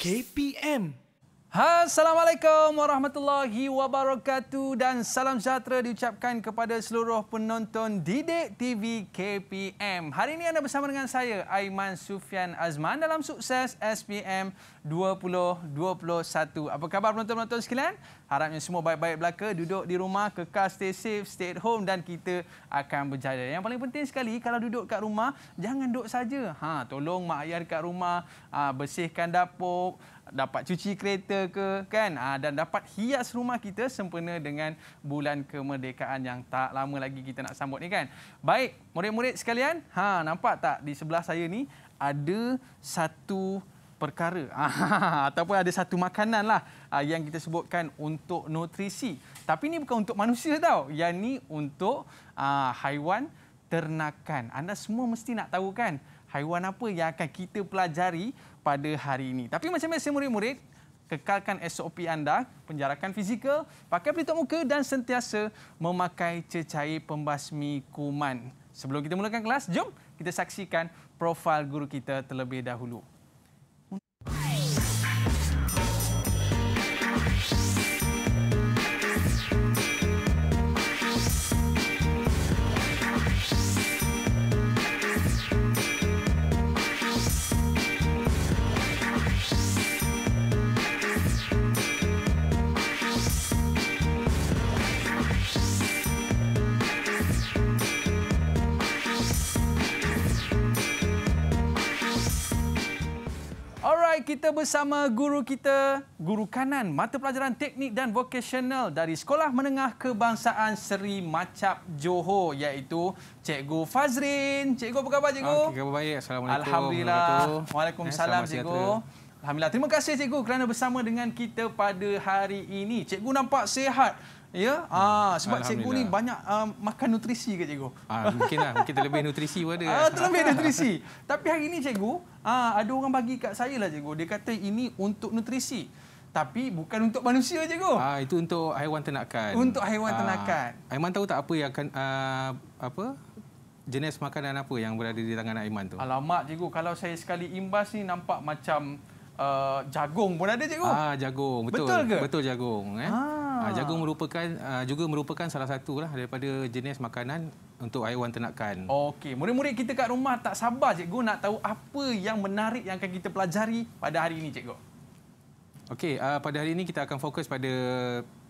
KPM。Assalamualaikum warahmatullahi wabarakatuh dan salam sejahtera diucapkan kepada seluruh penonton Didik TV KPM. Hari ini anda bersama dengan saya Aiman Sufian Azman dalam sukses SPM 2021. Apa khabar penonton-penonton sekalian? Harapnya semua baik-baik belaka, duduk di rumah, kekal stay safe, stay at home dan kita akan berjaya. Yang paling penting sekali kalau duduk kat rumah, jangan duduk saja. Ha, tolong mak ayah dekat rumah, ah, bersihkan dapur, dapat cuci kereta ke kan uh, dan dapat hias rumah kita sempena dengan bulan kemerdekaan yang tak lama lagi kita nak sambut ni kan. Baik, murid-murid sekalian, ha nampak tak di sebelah saya ni ada satu perkara ataupun ada satu makanan lah ah, yang kita sebutkan untuk nutrisi. Tapi ni bukan untuk manusia tau. Yang ni untuk uh, haiwan ternakan. Anda semua mesti nak tahu kan haiwan apa yang akan kita pelajari pada hari ini. Tapi macam biasa murid-murid, kekalkan SOP anda, penjarakan fizikal, pakai pelitup muka dan sentiasa memakai cecair pembasmi kuman. Sebelum kita mulakan kelas, jom kita saksikan profil guru kita terlebih dahulu. kita bersama guru kita, guru kanan mata pelajaran teknik dan vokasional dari Sekolah Menengah Kebangsaan Seri Macap Johor iaitu Cikgu Fazrin. Cikgu apa khabar Cikgu? Okay, khabar baik. Assalamualaikum. Alhamdulillah. Waalaikumsalam eh, Cikgu. Alhamdulillah. Terima kasih Cikgu kerana bersama dengan kita pada hari ini. Cikgu nampak sehat. Ya, ah sebab cikgu ni banyak uh, makan nutrisi ke cikgu? Ah mungkinlah kita lebih nutrisi pun ada. Ah terlebih nutrisi. Tapi hari ni cikgu, ah ada orang bagi kat saya lah cikgu. Dia kata ini untuk nutrisi. Tapi bukan untuk manusia cikgu. Ah itu untuk haiwan ternakan. Untuk haiwan ah, ternakan. Aiman tahu tak apa yang akan uh, apa? Jenis makanan apa yang berada di tangan Aiman tu? Alamak cikgu, kalau saya sekali imbas ni nampak macam Uh, jagung pun ada cikgu. Ah jagung betul. Betul, ke? betul jagung eh. Ah Ha. Ha, jagung ah. merupakan uh, juga merupakan salah satu lah daripada jenis makanan untuk haiwan ternakan. Okey, murid-murid kita kat rumah tak sabar cikgu nak tahu apa yang menarik yang akan kita pelajari pada hari ini cikgu. Okey, uh, pada hari ini kita akan fokus pada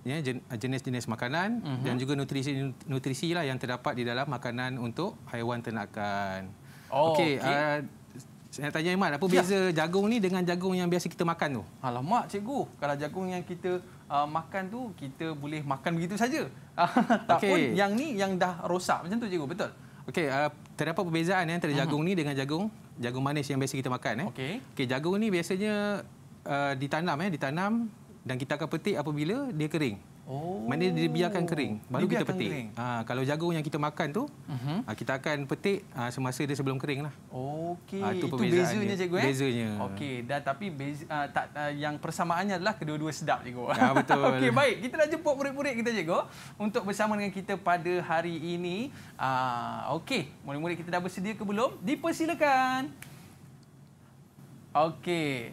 ya, jenis-jenis makanan uh mhm. -huh. dan juga nutrisi-nutrisi lah yang terdapat di dalam makanan untuk haiwan ternakan. Oh, Okey, okay. uh, saya tanya Iman, apa ya. beza jagung ni dengan jagung yang biasa kita makan tu? Alamak cikgu, kalau jagung yang kita uh, makan tu kita boleh makan begitu saja. Ah, tak okay. pun yang ni yang dah rosak macam tu cikgu, betul? Okey, uh, terdapat perbezaan eh, antara uh-huh. jagung ni dengan jagung jagung manis yang biasa kita makan eh. Okey, okay, jagung ni biasanya uh, ditanam eh, ditanam dan kita akan petik apabila dia kering. Oh. Mana dia biarkan kering baru kita petik. Ha, kalau jagung yang kita makan tu, uh-huh. kita akan petik ha, semasa dia sebelum kering lah. Okey. Ha, itu itu bezanya cikgu eh? Bezanya. Okey, dan tapi bez, uh, tak uh, yang persamaannya adalah kedua-dua sedap cikgu. Ya betul. Okey, baik. Kita nak jemput murid-murid kita cikgu untuk bersama dengan kita pada hari ini. Ah okey, murid-murid kita dah bersedia ke belum? Dipersilakan. Okey.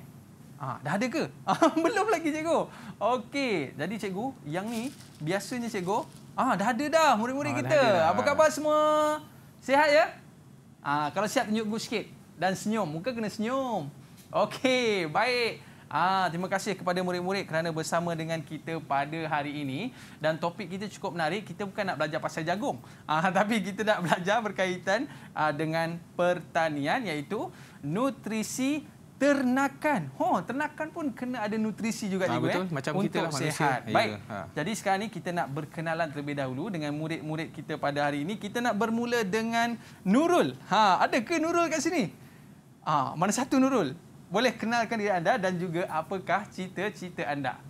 Ha, dah ada ke? Ah, belum lagi cikgu. Okey, jadi cikgu, yang ni biasanya cikgu, ah dah ada dah murid-murid ha, kita. Dah dah. Apa khabar semua? Sihat ya? Ha, kalau sihat tunjuk gu sikit dan senyum, muka kena senyum. Okey, baik. Ah, terima kasih kepada murid-murid kerana bersama dengan kita pada hari ini dan topik kita cukup menarik. Kita bukan nak belajar pasal jagung. Ah, tapi kita nak belajar berkaitan ah, dengan pertanian iaitu nutrisi ternakan. Ha, oh, ternakan pun kena ada nutrisi juga ha, juga betul. eh. macam kita lah manusia. Sehat. Baik. Ha. Jadi sekarang ni kita nak berkenalan terlebih dahulu dengan murid-murid kita pada hari ini. Kita nak bermula dengan Nurul. Ha, ada ke Nurul kat sini? Ha, mana satu Nurul? Boleh kenalkan diri anda dan juga apakah cita-cita anda?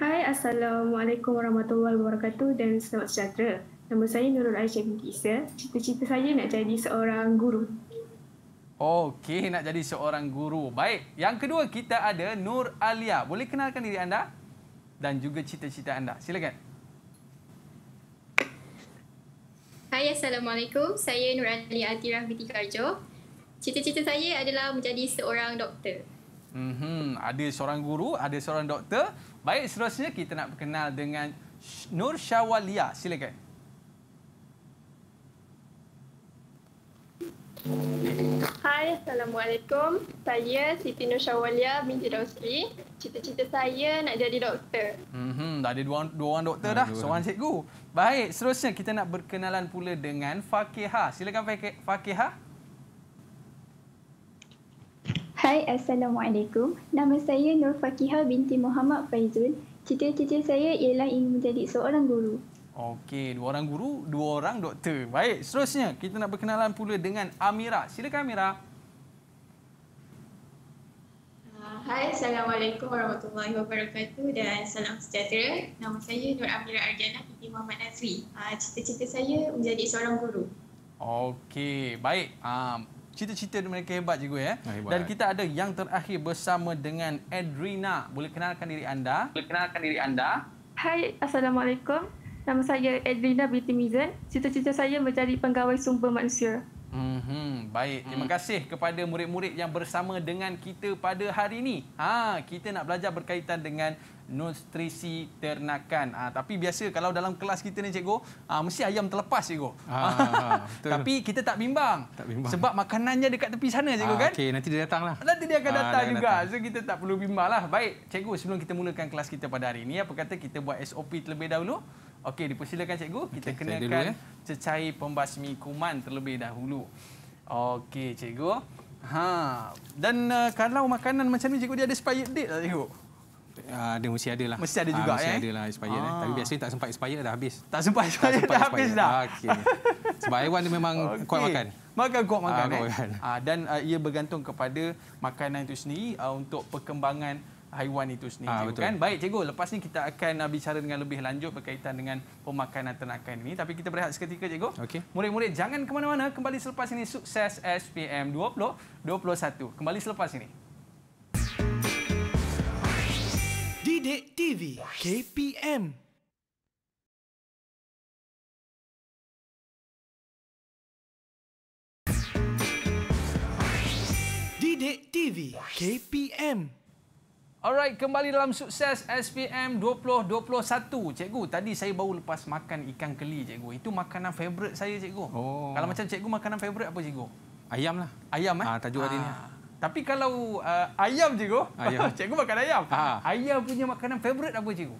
Hai, Assalamualaikum warahmatullahi wabarakatuh dan selamat sejahtera. Nama saya Nurul Aisyah binti Isa. Cita-cita saya nak jadi seorang guru. Okey, nak jadi seorang guru. Baik, yang kedua kita ada Nur Alia. Boleh kenalkan diri anda dan juga cita-cita anda. Silakan. Hai, Assalamualaikum. Saya Nur Alia Atirah binti Karjo. Cita-cita saya adalah menjadi seorang doktor. Hmm, ada seorang guru, ada seorang doktor. Baik, seterusnya kita nak berkenal dengan Nur Syawalia. Silakan. Hai, Assalamualaikum. Saya Siti Nushawalia binti Rosli. Cita-cita saya nak jadi doktor. Mm-hmm. Dah ada dua, dua orang doktor dah, dua seorang cikgu. Baik, seterusnya kita nak berkenalan pula dengan Fakiha. Silakan Fakihah. Hai, Assalamualaikum. Nama saya Nur Fakihah binti Muhammad Faizul. Cita-cita saya ialah ingin menjadi seorang guru. Okey, dua orang guru, dua orang doktor. Baik, seterusnya kita nak berkenalan pula dengan Amira. Silakan Amira. Ah, hai, Assalamualaikum warahmatullahi wabarakatuh dan salam sejahtera. Nama saya Nur Amira Arjana binti Muhammad Nazri. Ah, cita-cita saya menjadi seorang guru. Okey, baik. Um, cita-cita mereka hebat juga ya. Hebat. Dan kita ada yang terakhir bersama dengan Edrina. Boleh kenalkan diri anda. Boleh kenalkan diri anda. Hai, Assalamualaikum. Nama saya Edrina binti Mizan. Cita-cita saya menjadi pegawai sumber manusia. Mm-hmm. Baik, terima hmm. kasih kepada murid-murid yang bersama dengan kita pada hari ini. Ha, kita nak belajar berkaitan dengan nutrisi ternakan. Ha, tapi biasa kalau dalam kelas kita ni cikgu, ha, mesti ayam terlepas cikgu. Ha, ha tapi kita tak bimbang. tak bimbang. Sebab makanannya dekat tepi sana cikgu ha, kan? Okey, nanti dia datang lah. Nanti dia akan ha, datang dia juga. Datang. So kita tak perlu bimbang lah. Baik, cikgu sebelum kita mulakan kelas kita pada hari ini, apa kata kita buat SOP terlebih dahulu? Okey, dipersilakan cikgu. Kita okay, kenakan dulu, ya. Eh. cecair pembasmi kuman terlebih dahulu. Okey, cikgu. Ha. Dan uh, kalau makanan macam ni cikgu dia ada expired date lah cikgu. Ah, ada, mesti ada lah. Mesti ada ah, juga. Ha, mesti eh? ada lah expired. Ha. Eh. Tapi ah. biasanya tak sempat expired dah habis. Tak sempat expired, tak sempat dah expired. habis dah. Okay. Sebab Aiwan ni memang okay. kuat makan. Makan kuat makan. Ha, kuat eh? makan. Ha, dan uh, ia bergantung kepada makanan itu sendiri uh, untuk perkembangan haiwan itu sendiri ha, ah, cikgu, kan baik cikgu lepas ni kita akan uh, bicara dengan lebih lanjut berkaitan dengan pemakanan ternakan ini tapi kita berehat seketika cikgu okay. murid-murid jangan ke mana-mana kembali selepas ini sukses SPM 20 21 kembali selepas ini Didik TV KPM Didik TV KPM Alright, kembali dalam sukses SPM 2021. Cikgu, tadi saya baru lepas makan ikan keli, cikgu. Itu makanan favorite saya, cikgu. Oh. Kalau macam cikgu makanan favorite apa, cikgu? Ayam lah. Ayam eh? Ah, tajuk hari ah. ni. Tapi kalau uh, ayam, cikgu. Ayam. cikgu makan ayam. Ah. Ayam punya makanan favorite apa, cikgu?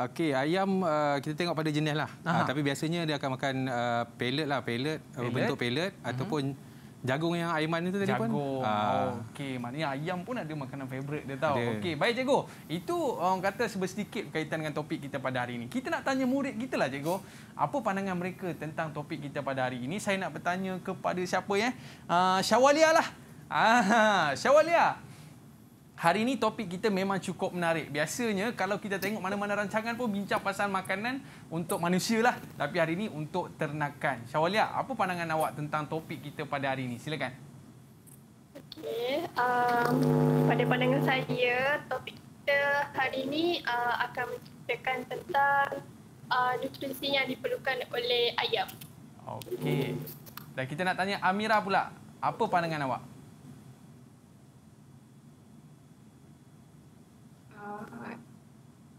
Okey, ayam uh, kita tengok pada jenis lah. Ah. Ah, tapi biasanya dia akan makan uh, pellet lah, pellet, pellet. bentuk pellet uh-huh. ataupun Jagung yang Aiman itu tadi jagung. pun. Jagung. Ah. Okey, maknanya ayam pun ada makanan favorite dia tahu. Okey, baik cikgu. Itu orang kata sebersedikit berkaitan dengan topik kita pada hari ini. Kita nak tanya murid kita lah cikgu. Apa pandangan mereka tentang topik kita pada hari ini? Saya nak bertanya kepada siapa ya? Ah, Syawalia lah. Ah, Syawalia. Hari ini topik kita memang cukup menarik. Biasanya kalau kita tengok mana-mana rancangan pun bincang pasal makanan untuk manusia lah. Tapi hari ini untuk ternakan. Syawalia, apa pandangan awak tentang topik kita pada hari ini? Silakan. Okey. Um, pada pandangan saya, topik kita hari ini uh, akan menceritakan tentang uh, nutrisi yang diperlukan oleh ayam. Okey. Dan kita nak tanya Amira pula. Apa pandangan awak?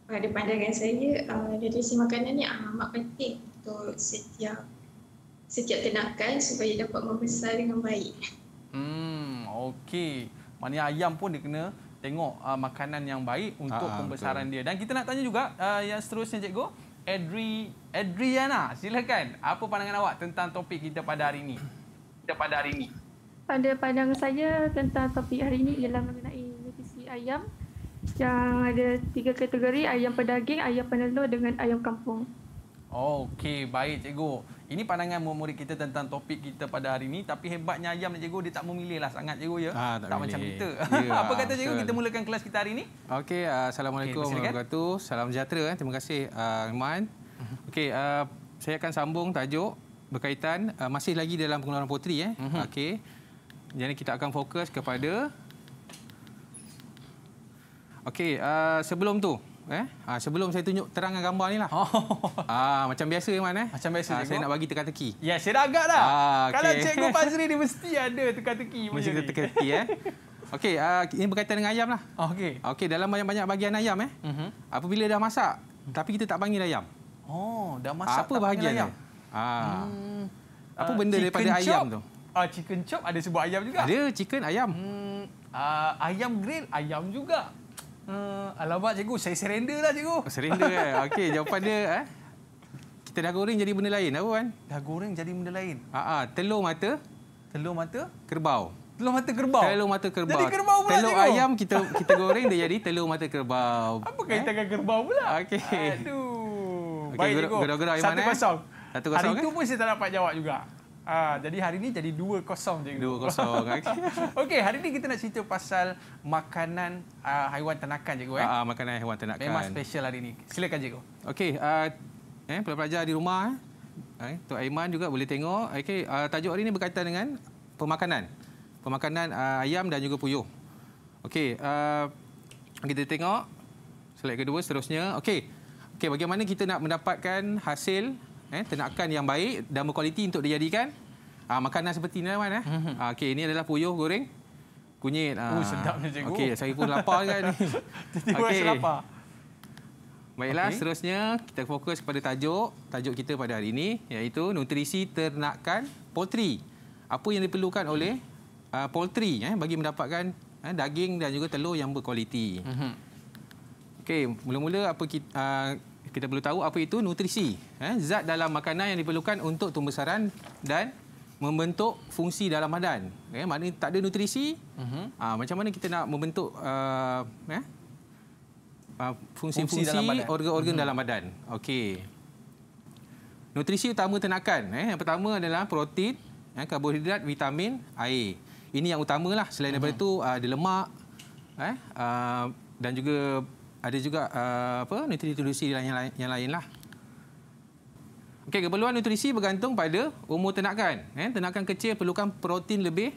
pada uh, pandangan saya uh, nutrisi makanan ni amat ah, penting untuk setiap setiap ternakan supaya dapat membesar dengan baik. Hmm, okey. Maknanya ayam pun dia kena tengok uh, makanan yang baik untuk Aa, ah, pembesaran betul. dia. Dan kita nak tanya juga uh, yang seterusnya cikgu, Adri Adriana, silakan. Apa pandangan awak tentang topik kita pada hari ini? Kita pada hari ini. Pada pandangan saya tentang topik hari ini ialah mengenai nutrisi ayam. Yang ada tiga kategori, ayam pedaging, ayam penelur dengan ayam kampung. Okey, baik cikgu. Ini pandangan murid kita tentang topik kita pada hari ini. Tapi hebatnya ayam cikgu, dia tak memilih lah sangat cikgu. ya. Ha, tak tak macam kita. Ya, Apa kata cikgu, kita mulakan kelas kita hari ini? Okey, uh, Assalamualaikum okay, warahmatullahi Salam sejahtera. Eh. Terima kasih, uh, ah, Iman. Mhm. Okey, uh, saya akan sambung tajuk berkaitan uh, masih lagi dalam pengeluaran poteri. Eh. Uh mhm. -huh. Okey, jadi kita akan fokus kepada... Okey, uh, sebelum tu eh uh, sebelum saya tunjuk terangkan gambar ni lah. oh. uh, macam biasa Iman eh. Macam biasa uh, saya nak bagi teka-teki. Ya, saya dah agak dah. Uh, okay. Kalau cikgu Fazri ni mesti ada teka-teki mesti ada teka-teki eh. Okey, uh, ini berkaitan dengan ayam lah. Oh, Okey. Okey, dalam banyak-banyak bagian ayam eh. Uh mhm. -huh. Apabila dah masak tapi kita tak panggil ayam. Oh, dah masak apa tak bahagian ayam? Ha. Hmm. Apa benda daripada chop. ayam tu? uh, chicken chop ada sebuah ayam juga. Ada chicken ayam. Hmm. Uh, ayam grill ayam juga. Uh, eh, alamak cikgu, saya surrender lah cikgu. Oh, surrender kan? Okey, jawapan dia. Eh? Kita dah goreng jadi benda lain. Apa lah, kan? Dah goreng jadi benda lain. Ah, uh ah, -huh. Telur mata. Telur mata. Kerbau. Telur mata kerbau. Telur mata kerbau. Jadi kerbau pula Telur ayam kita kita goreng dia jadi telur mata kerbau. Apa kaitan eh? dengan eh? kerbau pula? Okey. Aduh. Okay, Baik cikgu. Gerak-gerak yang mana? Eh? Satu kosong. Satu Hari itu pun saya tak dapat jawab juga. Ah, jadi hari ni jadi 2 kosong. je. 2-0. Okey, hari ni kita nak cerita pasal makanan uh, haiwan tenakan je. Eh? Uh, makanan haiwan ternakan. Memang special hari ni. Silakan je. Okey, uh, eh, pelajar-pelajar di rumah, eh. eh, Tok Aiman juga boleh tengok. Okey, uh, tajuk hari ni berkaitan dengan pemakanan. Pemakanan uh, ayam dan juga puyuh. Okey, uh, kita tengok. Slide kedua seterusnya. Okey, okay, bagaimana kita nak mendapatkan hasil eh, ternakan yang baik dan berkualiti untuk dijadikan uh, makanan seperti ini. Kan, lah, eh. uh, mhm. ah, okay, ini adalah puyuh goreng kunyit. Ah, oh, sedap ni cikgu. Okay, saya pun lapar kan. tiba okay. rasa lapar. Baiklah, okay. seterusnya kita fokus kepada tajuk. Tajuk kita pada hari ini iaitu nutrisi ternakan poultry. Apa yang diperlukan hmm. oleh uh, poultry eh, bagi mendapatkan eh, daging dan juga telur yang berkualiti. Hmm. Okey, mula-mula apa kita... Uh, kita perlu tahu apa itu nutrisi. Eh, zat dalam makanan yang diperlukan untuk tumbesaran dan membentuk fungsi dalam badan. Eh, maknanya tak ada nutrisi, uh mhm. -huh. Ha, ah, macam mana kita nak membentuk uh, ya? uh, fungsi-fungsi uh, eh, uh, organ-organ dalam badan. Uh mhm. -huh. badan. Okey. Nutrisi utama tenakan. Eh, yang pertama adalah protein, eh, karbohidrat, vitamin, air. Ini yang utamalah. Selain mhm. uh -huh. daripada itu, ada lemak eh, uh, dan juga ada juga uh, apa nutrisi-nutrisi yang lain yang lainlah. Okey, keperluan nutrisi bergantung pada umur ternakan. Eh, ternakan kecil perlukan protein lebih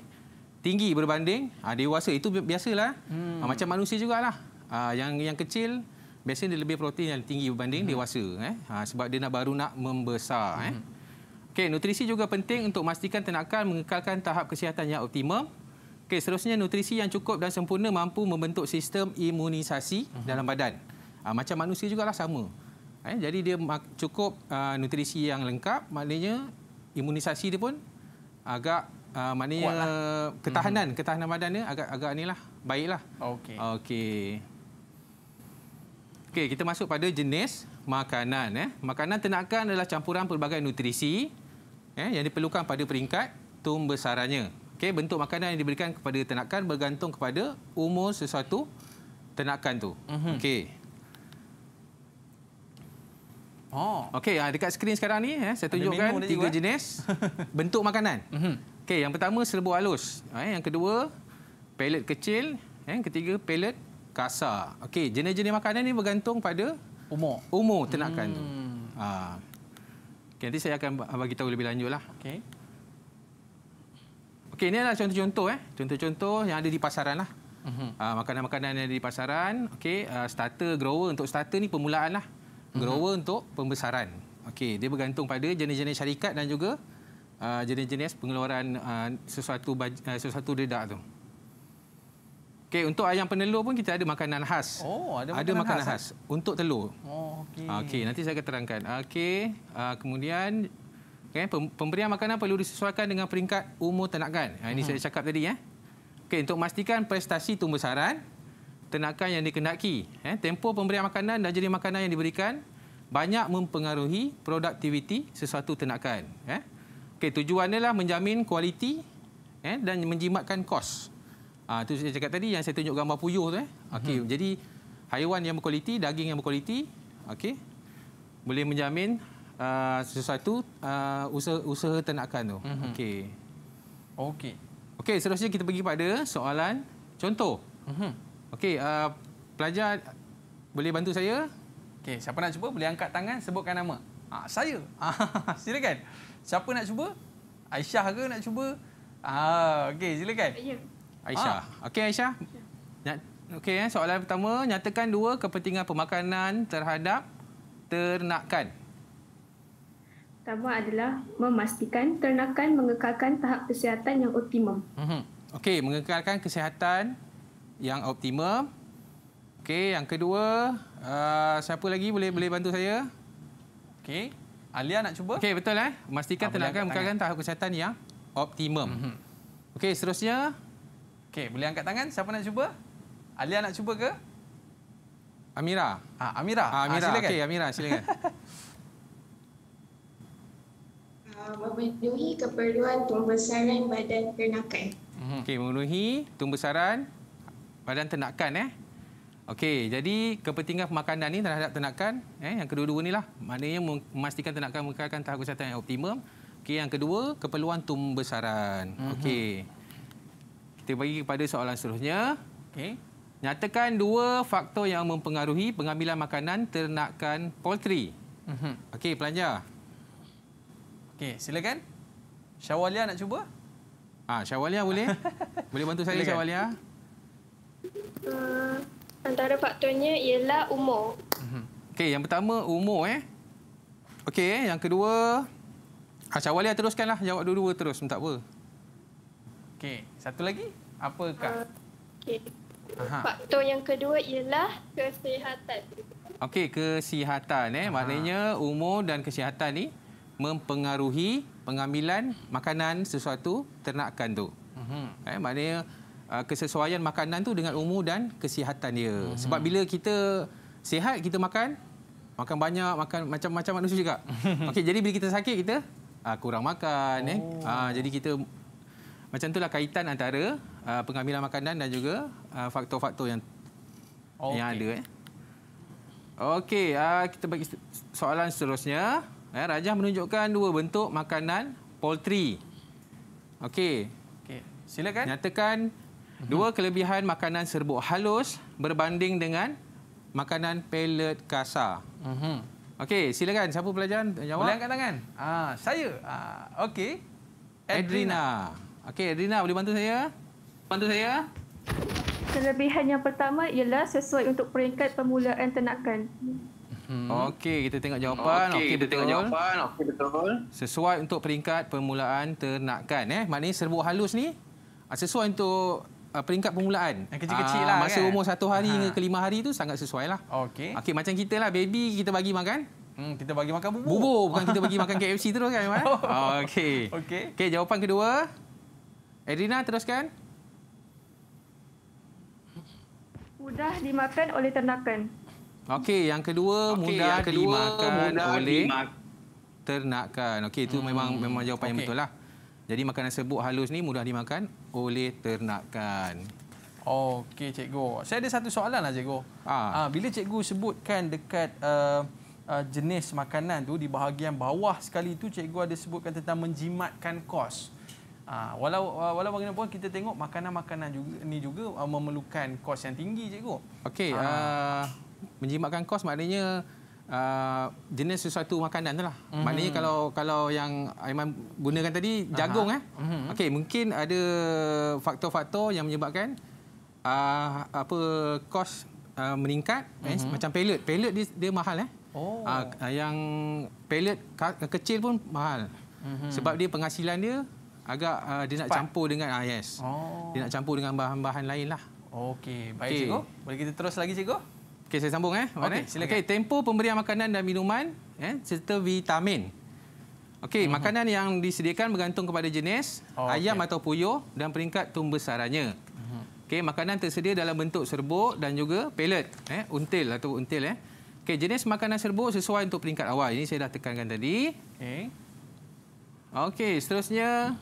tinggi berbanding uh, dewasa. Itu biasalah. Hmm. Uh, macam manusia jugalah. Uh, yang yang kecil biasanya dia lebih protein yang tinggi berbanding hmm. dewasa, eh. Uh, sebab dia nak baru nak membesar, eh. hmm. eh. Okey, nutrisi juga penting untuk memastikan ternakan mengekalkan tahap kesihatan yang optimum Okey, seterusnya nutrisi yang cukup dan sempurna mampu membentuk sistem imunisasi uh mhm. -huh. dalam badan. Uh, macam manusia juga lah sama. Eh, jadi dia cukup uh, nutrisi yang lengkap, maknanya imunisasi dia pun agak uh, maknanya lah. ketahanan, uh mhm. -huh. ketahanan badan dia agak agak inilah, baiklah. Okey. Okey. Okey, kita masuk pada jenis makanan eh. Makanan ternakan adalah campuran pelbagai nutrisi eh, yang diperlukan pada peringkat tumbesarannya. Okey, bentuk makanan yang diberikan kepada ternakan bergantung kepada umur sesuatu ternakan tu. Mm-hmm. Okey. Oh. Okey, ah, dekat skrin sekarang ni eh saya tunjukkan tiga eh? jenis bentuk makanan. Mm-hmm. Okey, yang pertama serbuk halus, ah, eh yang kedua pelet kecil, eh yang ketiga pelet kasar. Okey, jenis-jenis makanan ni bergantung pada umur. Umur ternakan mm. tu. Ha. Hmm. Ah. Okay, nanti saya akan bagi tahu lebih lanjutlah. Okey. Okey, ini adalah contoh-contoh eh. Contoh-contoh yang ada di pasaran lah. Mhm. Ah, makanan-makanan uh -huh. uh, yang ada di pasaran. Okey, uh, starter, grower untuk starter ni permulaan lah. Mhm. Grower uh -huh. untuk pembesaran. Okey, dia bergantung pada jenis-jenis syarikat dan juga ah, jenis-jenis uh, pengeluaran uh, sesuatu uh, sesuatu dedak tu. Okey, untuk ayam penelur pun kita ada makanan khas. Oh, ada makanan, ada makanan khas, eh? khas. Untuk telur. Oh, okey. Okey, nanti saya akan terangkan. Okey, uh, kemudian Okay, eh? pemberian makanan perlu disesuaikan dengan peringkat umur tenakan. Ha, ini hmm. saya cakap tadi. Eh. Okay, untuk memastikan prestasi tumbuh saran, tenakan yang dikenaki, Eh. Tempoh pemberian makanan dan jenis makanan yang diberikan banyak mempengaruhi produktiviti sesuatu tenakan. Eh. Okay, tujuannya adalah menjamin kualiti eh, dan menjimatkan kos. Ah, ha, itu saya cakap tadi yang saya tunjuk gambar puyuh. Tu, eh. okay, hmm. Jadi, haiwan yang berkualiti, daging yang berkualiti, okay, boleh menjamin uh, sesuatu uh, usaha, usaha ternakan tu. Mm-hmm. Okey. Okey. Okey, seterusnya kita pergi pada soalan contoh. Mm-hmm. Okey, uh, pelajar boleh bantu saya? Okey, siapa nak cuba boleh angkat tangan sebutkan nama. Ah, saya. Ah, silakan. Siapa nak cuba? Aisyah ke nak cuba? Ah, okey, silakan. Ya. Aisyah. Ah. Okey, Aisyah. Ya. Okey, eh, soalan pertama, nyatakan dua kepentingan pemakanan terhadap ternakan pertama adalah memastikan ternakan mengekalkan tahap kesihatan yang optimum. Mhm. Okey, mengekalkan kesihatan yang optimum. Okey, yang kedua, uh, siapa lagi boleh boleh bantu saya? Okey. Alia nak cuba? Okey, betul eh. Memastikan ah, ternakan mengekalkan tahap kesihatan yang optimum. Mhm. Okey, seterusnya. Okey, boleh angkat tangan siapa nak cuba? Alia nak cuba ke? Amira. Ah, Amira. Ah, Amira. Ah, Okey, Amira, silakan. Ah, memenuhi keperluan tumbesaran badan ternakan. Mhm, okey, memenuhi tumbesaran badan ternakan eh. Okey, jadi kepentingan pemakanan ini terhadap ternakan eh yang kedua-dua inilah. Maknanya memastikan ternakan mengekalkan tahap kesihatan yang optimum. Okey, yang kedua, keperluan tumbesaran. Mm -hmm. Okey. Kita bagi kepada soalan seterusnya. Okey. Nyatakan dua faktor yang mempengaruhi pengambilan makanan ternakan poultry. Mm -hmm. Okey, pelajar. Okey, silakan. Syawalia nak cuba? Ah, Syawalia boleh? boleh bantu saya Syawalia? Uh, antara faktornya ialah umur. Mhm. Okey, yang pertama umur eh. Okey, eh, yang kedua Ah, Syawalia teruskanlah jawab dua-dua terus, tak apa. Okey, satu lagi. Apakah? Uh, Okey. Faktor yang kedua ialah kesihatan. Okey, kesihatan eh. Maknanya umur dan kesihatan ni mempengaruhi pengambilan makanan sesuatu ternakan tu. Mm eh, maknanya ah, kesesuaian makanan tu dengan umur dan kesihatan dia. Mm -hmm. Sebab bila kita sihat, kita makan, makan banyak, makan macam-macam manusia juga. Okey, jadi bila kita sakit, kita uh, kurang makan. Eh. Uh, jadi kita macam itulah kaitan antara uh, pengambilan makanan dan juga faktor-faktor uh, yang okay. yang ada. Eh. Okey, uh, kita bagi soalan seterusnya. Ya, Rajah menunjukkan dua bentuk makanan poultry. Okey. Okey. Silakan. Nyatakan mhm. dua kelebihan makanan serbuk halus berbanding dengan makanan pelet kasar. Mhm. Okey, silakan siapa pelajar? jawab? Boleh angkat tangan. Ah, saya. Ah, okey. Edrina. Okey, Edrina boleh bantu saya? Bantu saya? Kelebihan yang pertama ialah sesuai untuk peringkat permulaan ternakan. Hmm. Okey, kita tengok jawapan. Okey, okay, kita betul. tengok jawapan. Okey, betul. Sesuai untuk peringkat permulaan ternakan. Eh? Maknanya serbuk halus ni ah, sesuai untuk ah, peringkat permulaan. Yang kecil-kecil ah, lah. Masa kan? umur satu hari hingga kelima hari tu sangat sesuai lah. Okey. Okey, macam kita lah. Baby kita bagi makan. Hmm, kita bagi makan bubur. Bubur. Bukan kita bagi makan KFC terus kan, Iman? Eh? Oh. Okey. Okey, okay, jawapan kedua. Edrina, teruskan. Mudah dimakan oleh ternakan. Okey, yang kedua okay, mudah yang kedua, dimakan mudah oleh dimakan. ternakan. Okey, itu hmm. memang memang jawapan okay. betul lah. Jadi makanan serbuk halus ni mudah dimakan oleh ternakan. Okey, cikgu. Saya ada satu soalan lah, cikgu. Ha. Ha, bila cikgu sebutkan dekat uh, uh, jenis makanan tu di bahagian bawah sekali tu cikgu ada sebutkan tentang menjimatkan kos. Ha, walau walau bagaimanapun kita tengok makanan-makanan juga ni juga uh, memerlukan kos yang tinggi, cikgu. Okey, ha. uh, menjimatkan kos maknanya uh, jenis sesuatu makanan lah. Mm -hmm. Maknanya kalau kalau yang Aiman gunakan tadi jagung Aha. eh. Mm -hmm. Okey, mungkin ada faktor-faktor yang menyebabkan uh, apa kos uh, meningkat mm -hmm. eh? Mhm. macam pellet. Pellet dia, dia mahal eh. Oh. Ah, uh, yang pellet ke uh, kecil pun mahal. Mm -hmm. Sebab dia penghasilan dia agak uh, dia nak campur dengan uh, yes. Oh. Dia nak campur dengan bahan-bahan lainlah. Okey, baik okay. cikgu. Boleh kita terus lagi cikgu? Okey, saya sambung eh. Okey, eh. silakan. Okay. Tempo pemberian makanan dan minuman eh, serta vitamin. Okey, mm -hmm. makanan yang disediakan bergantung kepada jenis oh, ayam atau puyuh dan peringkat tumbesarannya. Mm -hmm. Okey, makanan tersedia dalam bentuk serbuk dan juga pelet, eh, until atau lah until eh. Okey, jenis makanan serbuk sesuai untuk peringkat awal. Ini saya dah tekankan tadi. Okey. Okey, seterusnya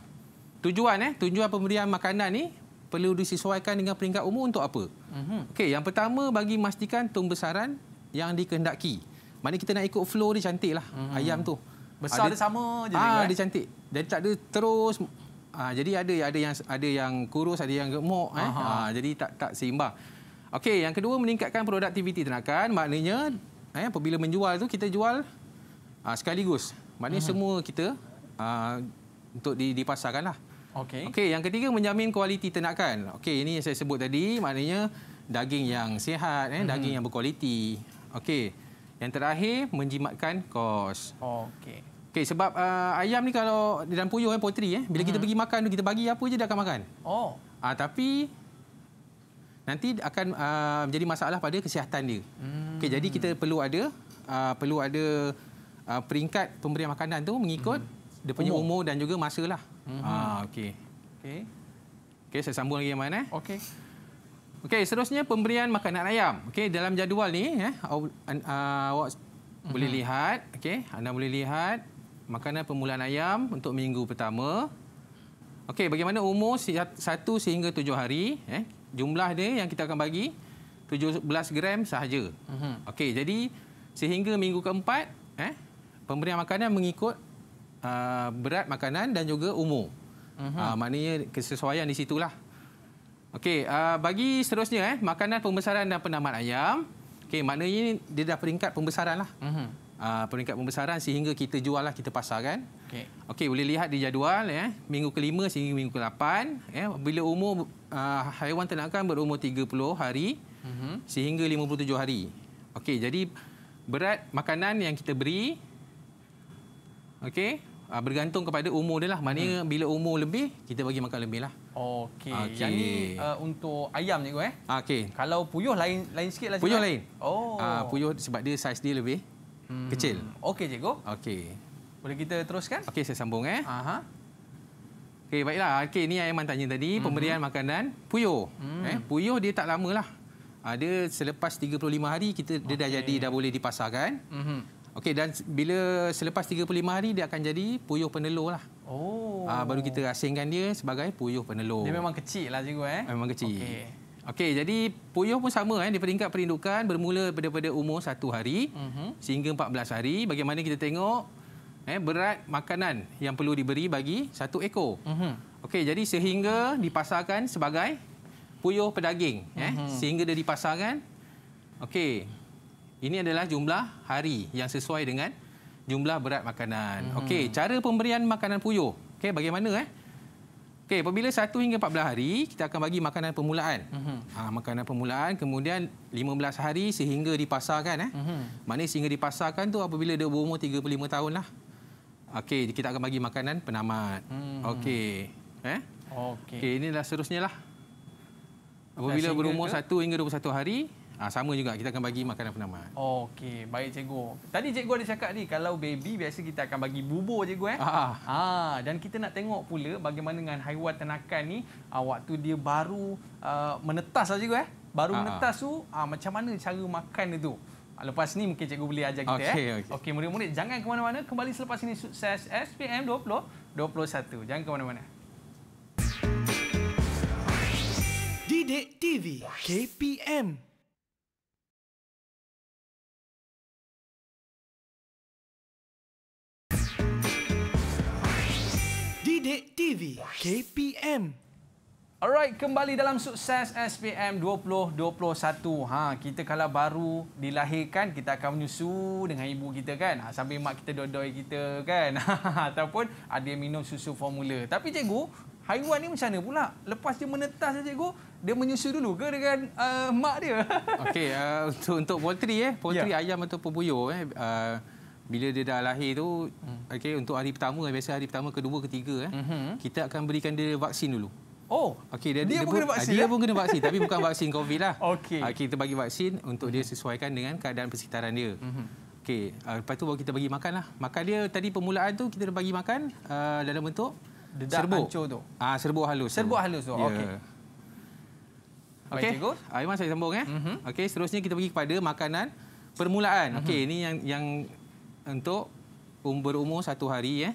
tujuan eh, tujuan pemberian makanan ni perlu disesuaikan dengan peringkat umur untuk apa? Mm-hmm. Okey, yang pertama bagi memastikan tone besaran yang dikehendaki. Maknanya kita nak ikut flow dia cantiklah mm-hmm. ayam tu. Besar ada dia, dia sama je ha, kan? dia cantik. Dan tak ada terus Ah, jadi ada ada yang ada yang kurus, ada yang gemuk eh. Ha, jadi tak tak seimbang. Okey, yang kedua meningkatkan produktiviti tenakan. Maknanya eh apabila menjual tu kita jual ha, sekaligus. Maknanya mm-hmm. semua kita ha, untuk dipasarkan lah. Okey. Okey, yang ketiga menjamin kualiti ternakan. Okey, ini yang saya sebut tadi, maknanya daging yang sihat eh, hmm. daging mm-hmm. yang berkualiti. Okey. Yang terakhir menjimatkan kos. Okey. Okey, sebab uh, ayam ni kalau di dalam puyuh eh poultry eh, bila hmm. kita mm-hmm. pergi makan kita bagi apa je dia akan makan. Oh. Ah uh, tapi nanti akan uh, menjadi masalah pada kesihatan dia. Hmm. Okey, jadi kita perlu ada uh, perlu ada uh, peringkat pemberian makanan tu mengikut hmm. dia punya umur. umur dan juga masalah. Mm-hmm. Ha, okey. Okey. Okey, saya sambung lagi yang mana? Eh? Okey. Okey, seterusnya pemberian makanan ayam. Okey, dalam jadual ni eh awak mm-hmm. boleh lihat, okey, anda boleh lihat makanan permulaan ayam untuk minggu pertama. Okey, bagaimana umur 1 sehingga 7 hari, eh? Jumlah dia yang kita akan bagi 17 gram sahaja. Mm-hmm. Okey, jadi sehingga minggu keempat, eh pemberian makanan mengikut uh, berat makanan dan juga umur. Uh-huh. Uh, maknanya kesesuaian di situlah. Okey, uh, bagi seterusnya eh makanan pembesaran dan penamat ayam. Okey, maknanya ini dia dah peringkat pembesaran lah. Uh-huh. Uh, peringkat pembesaran sehingga kita jual lah, kita pasar kan. Okay, Okey, boleh lihat di jadual ya, eh, minggu kelima sehingga minggu ke-8 eh, bila umur uh, haiwan ternakan berumur 30 hari uh-huh. sehingga 57 hari. Okay, jadi berat makanan yang kita beri Okay uh, bergantung kepada umur dia lah. Maknanya hmm. bila umur lebih, kita bagi makan lebih lah. Okey. Okay. Yang ni uh, untuk ayam cikgu eh. Ah, okey. Kalau puyuh lain lain sikit lah Puyuh eh? lain. Oh. Uh, puyuh sebab dia saiz dia lebih hmm. kecil. Okey cikgu. Okey. Boleh kita teruskan? Okey saya sambung eh. Aha. Okey baiklah. Okey ni ayam tanya tadi hmm. pemberian makanan puyuh. Hmm. Eh, puyuh dia tak lama lah. Ada selepas 35 hari kita dia dah jadi dah boleh dipasarkan. Mhm. Okey dan bila selepas 35 hari dia akan jadi puyuh penelur lah. Oh. Aa, ah, baru kita asingkan dia sebagai puyuh penelur. Dia memang kecil lah cikgu eh. Memang kecil. Okey. Okey jadi puyuh pun sama eh di peringkat perindukan bermula daripada umur 1 hari uh-huh. sehingga 14 hari bagaimana kita tengok eh berat makanan yang perlu diberi bagi satu ekor. Uh-huh. Okey jadi sehingga dipasarkan sebagai puyuh pedaging eh uh-huh. sehingga dia dipasarkan okey ini adalah jumlah hari yang sesuai dengan jumlah berat makanan. Hmm. Okey, cara pemberian makanan puyuh. Okey, bagaimana eh? Okey, apabila 1 hingga 14 hari, kita akan bagi makanan permulaan. Mm-hmm. Ha, makanan permulaan, kemudian 15 hari sehingga dipasarkan. Eh. hmm Maknanya sehingga dipasarkan tu apabila dia berumur 35 tahun lah. Okey, kita akan bagi makanan penamat. Mm-hmm. Okey. Eh? Okey, okay, ini dah seterusnya lah. Apabila berumur ke? 1 hingga 21 hari, Ha, sama juga kita akan bagi makanan penamat. Okey, baik cikgu. Tadi cikgu ada cakap ni kalau baby biasa kita akan bagi bubur cikgu eh. Ha, dan kita nak tengok pula bagaimana dengan haiwan tenakan ni aa, waktu dia baru aa, menetas saja, lah, cikgu eh. Baru aa. menetas tu aa, macam mana cara makan dia tu. Lepas ni mungkin cikgu boleh ajar kita okay, eh. Okey, okay, murid-murid jangan ke mana-mana. Kembali selepas ini sukses SPM 20 21. Jangan ke mana-mana. Didik TV KPM. Sidik TV KPM. Alright, kembali dalam sukses SPM 2021. Ha, kita kalau baru dilahirkan, kita akan menyusu dengan ibu kita kan? Ha, sambil mak kita dodoi kita kan? Ataupun ada yang minum susu formula. Tapi cikgu, haiwan ni macam mana pula? Lepas dia menetas cikgu, dia menyusu dulu ke dengan uh, mak dia? Okey, uh, untuk untuk poultry eh, poultry yeah. ayam atau pebuyuh eh, uh, bila dia dah lahir tu hmm. okey untuk hari pertama biasa hari pertama kedua ketiga eh hmm. kita akan berikan dia vaksin dulu oh okey dia, dia, dia pun kena ah, vaksin dia ya? pun kena vaksin tapi bukan vaksin covid lah okey okay, ah, kita bagi vaksin untuk hmm. dia mhm. sesuaikan dengan keadaan persekitaran dia hmm. okey uh, ah, lepas tu baru kita bagi makan lah. makan dia tadi permulaan tu kita dah bagi makan uh, dalam bentuk Dedak serbuk hancur tu ah uh, serbuk halus serbuk halus tu yeah. okey okey cikgu ayuh saya sambung eh mm-hmm. okey seterusnya kita pergi kepada makanan permulaan mm-hmm. okey ini yang yang untuk umur umur satu hari. Eh.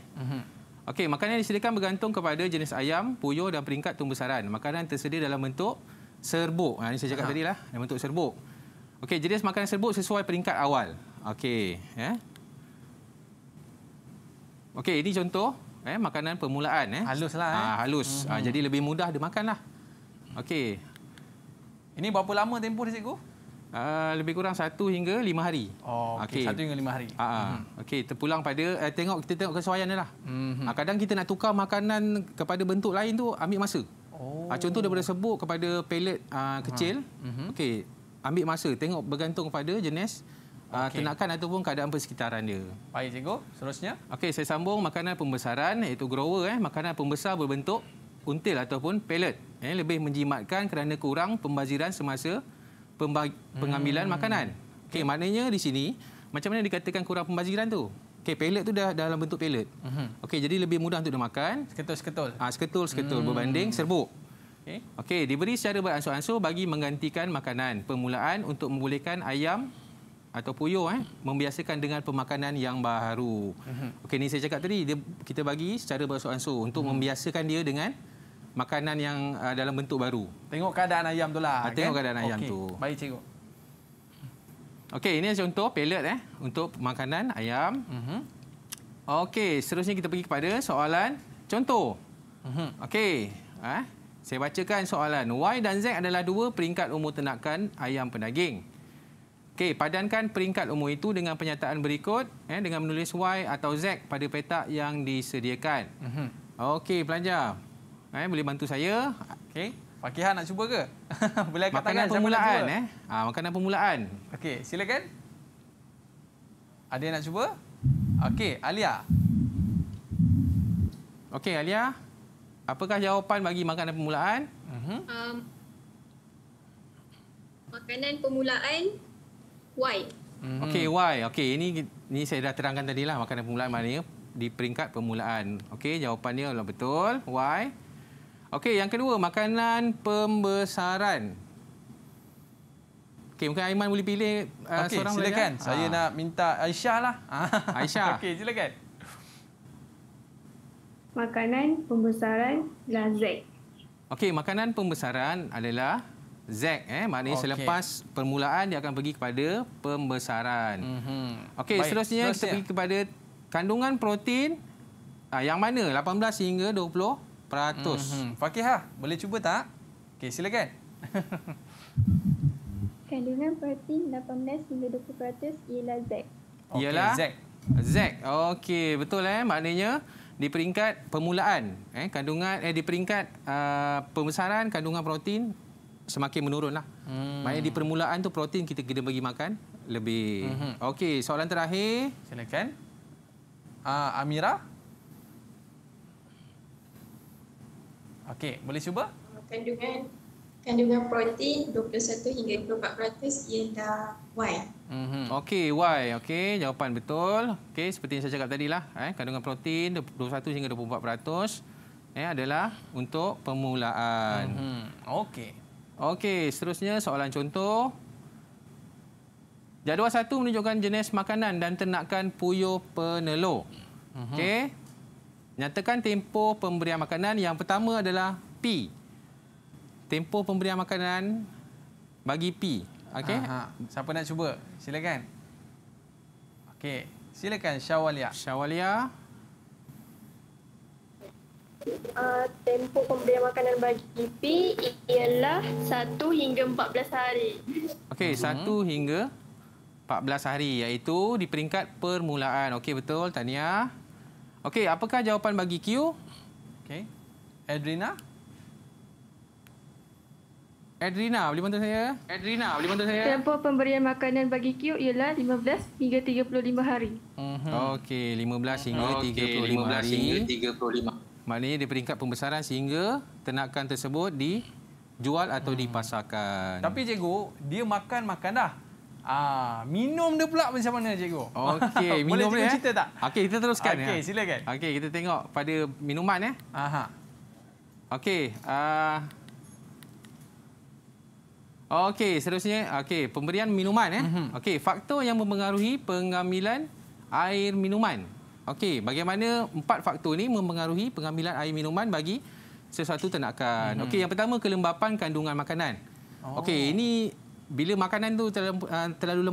Okey, makanan disediakan bergantung kepada jenis ayam, puyuh dan peringkat tumbesaran. Makanan tersedia dalam bentuk serbuk. Ha, ini saya cakap tadi lah, dalam bentuk serbuk. Okey, jenis makanan serbuk sesuai peringkat awal. Okey, ya. Yeah. Okey, ini contoh eh, makanan permulaan. Eh. Halus lah. Ha, eh. halus. Mm ha, mhm. jadi lebih mudah dimakan lah. Okey. Ini berapa lama tempoh dia, cikgu? Ah, lebih kurang satu hingga lima hari. Oh, okay. Okay. satu hingga lima hari. Uh, mm. Okey, terpulang pada uh, tengok kita tengok kesuaian dia lah. Mm-hmm. Uh, kadang kita nak tukar makanan kepada bentuk lain tu ambil masa. Oh. Uh, contoh daripada sebut kepada pelet uh, kecil. Mm-hmm. Okey, ambil masa. Tengok bergantung pada jenis okay. tenakan ataupun keadaan persekitaran dia. Baik, cikgu. Seterusnya. Okey, saya sambung makanan pembesaran iaitu grower. Eh. Makanan pembesar berbentuk until ataupun pelet. Eh, lebih menjimatkan kerana kurang pembaziran semasa pembagi, pengambilan hmm. makanan. Okey, okay. maknanya di sini macam mana dikatakan kurang pembaziran tu? Okey, pelet tu dah dalam bentuk pelet. Mm -hmm. Okey, jadi lebih mudah untuk dimakan. makan. Seketul-seketul. Ah, seketul-seketul hmm. berbanding serbuk. Okey. Okey, diberi secara beransur-ansur bagi menggantikan makanan permulaan untuk membolehkan ayam atau puyuh eh membiasakan dengan pemakanan yang baru. Mm -hmm. Okey, ni saya cakap tadi, dia, kita bagi secara beransur-ansur untuk mm -hmm. membiasakan dia dengan makanan yang uh, dalam bentuk baru. Tengok keadaan ayam tu lah. Ha, tengok kan? keadaan ayam okay. tu. Baik cikgu. Okey, ini contoh pelet eh untuk makanan ayam. Uh mhm. -huh. Okey, seterusnya kita pergi kepada soalan contoh. Uh mhm. -huh. Okey, eh, saya bacakan soalan. Y dan Z adalah dua peringkat umur ternakan ayam pendaging. Okey, padankan peringkat umur itu dengan penyataan berikut eh, dengan menulis Y atau Z pada petak yang disediakan. Uh mhm. -huh. Okey, pelajar eh, boleh bantu saya. Okey. Fakihah nak cuba ke? boleh angkat makanan tangan permulaan eh. Ah makanan permulaan. Okey, silakan. Ada yang nak cuba? Okey, Alia. Okey, Alia. Apakah jawapan bagi makanan permulaan? Mhm. Um, makanan permulaan Y. Mhm. Okey, Y. Okey, ini ni saya dah terangkan tadi lah makanan permulaan maknanya di peringkat permulaan. Okey, jawapannya betul. Y. Okey, yang kedua, makanan pembesaran. Okey, mungkin Aiman boleh pilih uh, okay, seorang lagi. Okey, silakan. Lah. Saya ha. nak minta Aisyah lah. Aisyah. Okey, silakan. Makanan pembesaran lazat. Okey, makanan pembesaran adalah Zek, eh? maknanya okay. selepas permulaan dia akan pergi kepada pembesaran. Mm -hmm. Okey, seterusnya, seterusnya kita pergi kepada kandungan protein ah, yang mana? 18 hingga 20 peratus. Mm -hmm. Fakihah, boleh cuba tak? Okey, silakan. Kandungan protein 18 hingga 20 peratus ialah Z. Okay, ialah? Z. Z. Okey, betul. Eh? Maknanya di peringkat permulaan, eh? kandungan eh, di peringkat uh, pembesaran, kandungan protein semakin menurunlah. Hmm. Maknanya di permulaan tu protein kita kena bagi makan lebih. Mm -hmm. Okey, soalan terakhir. Silakan. Uh, Amira. Amira. Okey, boleh cuba? Kandungan kandungan protein 21 hingga 24% ialah Y. Mhm. Okey, Y. Okey, jawapan betul. Okey, seperti yang saya cakap tadilah, eh kandungan protein 21 hingga 24% eh adalah untuk permulaan. Mhm. Okey. Okey, seterusnya soalan contoh. Jadual satu menunjukkan jenis makanan dan ternakan puyuh penelur. Mhm. Okey. Nyatakan tempoh pemberian makanan yang pertama adalah P. Tempoh pemberian makanan bagi P. Okey. Siapa nak cuba? Silakan. Okay, Silakan Syawalia. Syawalia. Uh, tempoh pemberian makanan bagi P ialah 1 hingga 14 hari. Okay, 1 uh-huh. hingga 14 hari iaitu di peringkat permulaan. Okay, betul, Tania. Okey, apakah jawapan bagi Q? Okey. Adrina? Adrina, boleh bantu saya? Adrina, boleh bantu saya? Tempoh pemberian makanan bagi Q ialah 15 hingga 35 hari. Mm-hmm. Okey, 15 hingga okay, 35 hari. 15 hingga 35. Maknanya di peringkat pembesaran sehingga ternakan tersebut dijual atau hmm. dipasarkan. Tapi cikgu, dia makan makan dah. Ah, minum dia pula macam mana cikgu? Okey, minum dia. Boleh cerita tak? Okey, kita teruskan okay, ya. Okey, silakan. Okey, kita tengok pada minuman ya. Aha. Okey, uh... Okey, seterusnya, okey, pemberian minuman ya. Mm -hmm. Okey, faktor yang mempengaruhi pengambilan air minuman. Okey, bagaimana empat faktor ini mempengaruhi pengambilan air minuman bagi sesuatu ternakan. Mm -hmm. Okey, yang pertama kelembapan kandungan makanan. Oh. Okey, ini bila makanan tu terlalu, uh, lembab, terlalu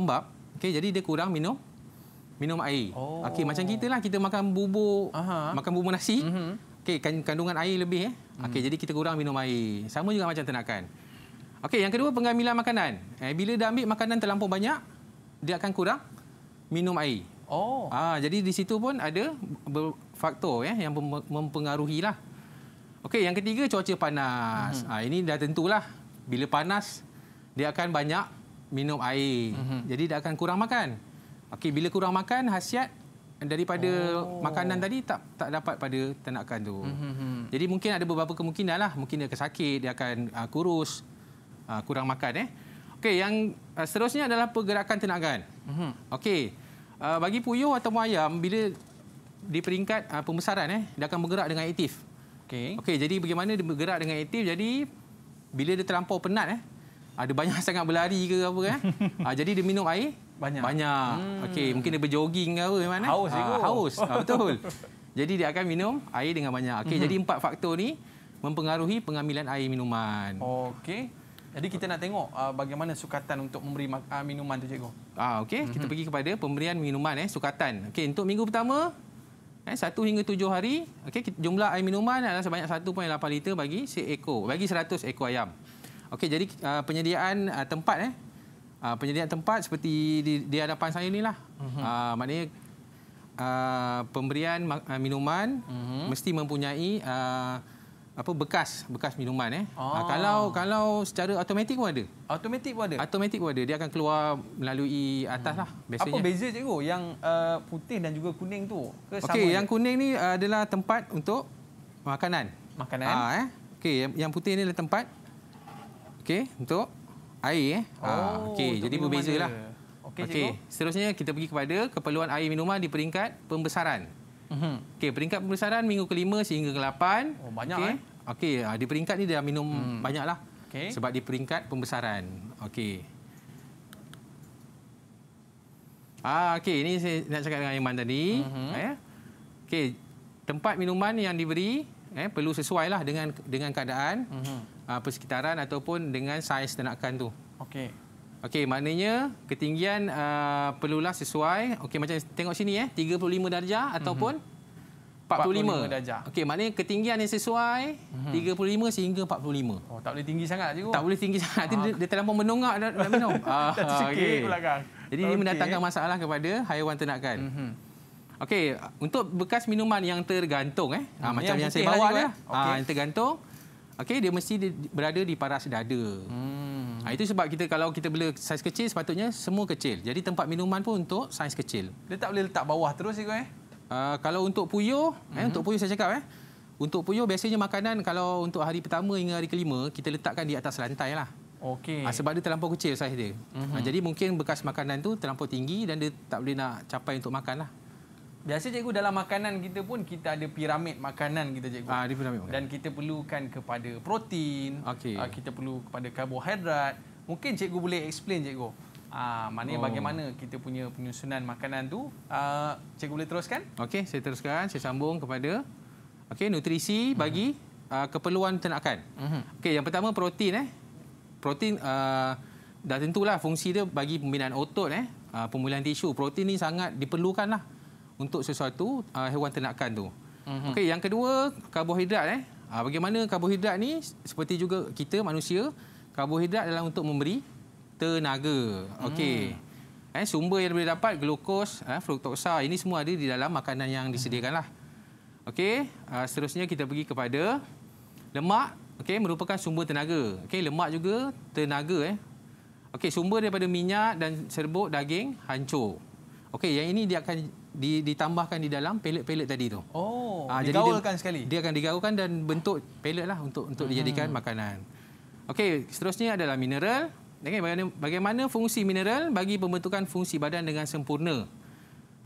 okay, jadi dia kurang minum minum air. Oh. Okay, macam kita lah, kita makan bubur, Aha. makan bubur nasi, mm-hmm. okay, kan, kandungan air lebih. Eh. Okay, mm-hmm. Jadi kita kurang minum air. Sama juga macam tenakan. Okay, yang kedua, pengambilan makanan. Eh, bila dah ambil makanan terlampau banyak, dia akan kurang minum air. Oh. Ah, jadi di situ pun ada faktor eh, yang mempengaruhi lah. Okey, yang ketiga cuaca panas. Mm-hmm. Ah, ini dah tentulah bila panas dia akan banyak minum air. Mm -hmm. Jadi dia akan kurang makan. Okey, bila kurang makan, hasiat daripada oh. makanan tadi tak tak dapat pada ternakan tu. Mm -hmm. Jadi mungkin ada beberapa kemungkinan lah. Mungkin dia akan sakit, dia akan uh, kurus, uh, kurang makan. Eh. Okey, yang uh, seterusnya adalah pergerakan ternakan. Mm -hmm. Okey, uh, bagi puyuh atau ayam, bila di peringkat uh, pembesaran, eh, dia akan bergerak dengan aktif. Okey, okay, jadi bagaimana dia bergerak dengan aktif? Jadi, bila dia terlampau penat, eh, ada banyak sangat berlari ke apa kan ha, jadi dia minum air banyak banyak hmm. okey mungkin dia berjoging ke apa memang eh? haus ha, haus ha, betul jadi dia akan minum air dengan banyak okey hmm jadi empat faktor ni mempengaruhi pengambilan air minuman okey jadi kita nak tengok uh, bagaimana sukatan untuk memberi uh, minuman tu cikgu ah ha, okey hmm kita pergi kepada pemberian minuman eh sukatan okey untuk minggu pertama eh 1 hingga tujuh hari okey jumlah air minuman adalah sebanyak 1.8 liter bagi seekor bagi 100 ekor ayam Okey, jadi uh, penyediaan uh, tempat eh. Uh, penyediaan tempat seperti di, di hadapan saya ni lah. Uh mhm. -huh. uh, maknanya uh, pemberian uh, minuman uh mhm. -huh. mesti mempunyai uh, apa bekas bekas minuman eh. Oh. Uh, kalau kalau secara automatik pun ada. Automatik pun ada. Automatik pun ada. Dia akan keluar melalui atas mhm. lah biasanya. Apa beza cikgu yang uh, putih dan juga kuning tu? Okey, yang kuning ni adalah tempat untuk makanan. Makanan. Ah uh, eh. Okey, yang, yang putih ni adalah tempat Okey, untuk air eh. Ah, oh, ha, okey, jadi berbezalah. Okey, okay. seterusnya kita pergi kepada keperluan air minuman di peringkat pembesaran. Mhm. Okey, peringkat pembesaran minggu kelima sehingga ke-8. Oh, banyak okay. eh. Okey, ah, di peringkat ni dia minum hmm. banyaklah. Okey, Sebab di peringkat pembesaran. Okey. Ah, okey, ini saya nak cakap dengan Iman tadi, mm -hmm. eh. Okey, tempat minuman yang diberi eh, perlu sesuai lah dengan dengan keadaan uh -huh. uh, persekitaran ataupun dengan saiz tenakan tu. Okey. Okey, maknanya ketinggian uh, perlulah sesuai. Okey, macam tengok sini eh, 35 darjah uh mhm. -huh. ataupun 45. 45 darjah. Okey, maknanya ketinggian yang sesuai mm -hmm. 35 sehingga 45. Oh, tak boleh tinggi sangat cikgu. Tak boleh tinggi sangat. Nanti dia, ah. dia terlalu menongak dan minum. Ah, okey. Jadi okay. ini mendatangkan masalah kepada haiwan ternakan. Mm -hmm. Okey, untuk bekas minuman yang tergantung eh, ah, hmm. macam yang, yang saya bawa dia. Ah, okay. yang tergantung. Okey, dia mesti berada di paras dada. Hmm. Ha, itu sebab kita kalau kita beli saiz kecil sepatutnya semua kecil. Jadi tempat minuman pun untuk saiz kecil. Dia tak boleh letak bawah terus ikut eh. Uh, kalau untuk puyuh, eh, hmm. eh, untuk puyuh saya cakap eh. Untuk puyuh biasanya makanan kalau untuk hari pertama hingga hari kelima kita letakkan di atas lantai lah. Okey. Sebab dia terlampau kecil saiz dia. Mm -hmm. Jadi mungkin bekas makanan tu terlampau tinggi dan dia tak boleh nak capai untuk makan lah. Biasa cikgu dalam makanan kita pun kita ada piramid makanan kita cikgu. Ah, ada piramid makanan. Dan kita perlukan kepada protein. Okey. Ah, kita perlu kepada karbohidrat. Mungkin cikgu boleh explain cikgu. Ah, mana oh. bagaimana kita punya penyusunan makanan tu? Ah, cikgu boleh teruskan? Okey, saya teruskan. Saya sambung kepada Okey, nutrisi bagi hmm. uh, keperluan ternakan. Hmm. Okey, yang pertama protein eh. Protein uh, dah tentulah fungsi dia bagi pembinaan otot eh. Uh, pemulihan tisu. Protein ni sangat diperlukanlah untuk sesuatu uh, hewan ternakan tu. Mm-hmm. Okey, yang kedua karbohidrat eh. Uh, bagaimana karbohidrat ni seperti juga kita manusia, karbohidrat adalah untuk memberi tenaga. Okey. Mm. Eh sumber yang boleh dapat glukos, eh fruktosa, ini semua ada di dalam makanan yang hmm. disediakan lah. Okey, uh, seterusnya kita pergi kepada lemak. Okey, merupakan sumber tenaga. Okey, lemak juga tenaga eh. Okey, sumber daripada minyak dan serbuk daging hancur. Okey, yang ini dia akan di, ditambahkan di dalam pelet-pelet tadi tu. Oh, ha, digaulkan dia, sekali. Dia akan digaulkan dan bentuk pelet lah untuk untuk hmm. dijadikan makanan. Okey, seterusnya adalah mineral. Okay, bagaimana, bagaimana fungsi mineral bagi pembentukan fungsi badan dengan sempurna?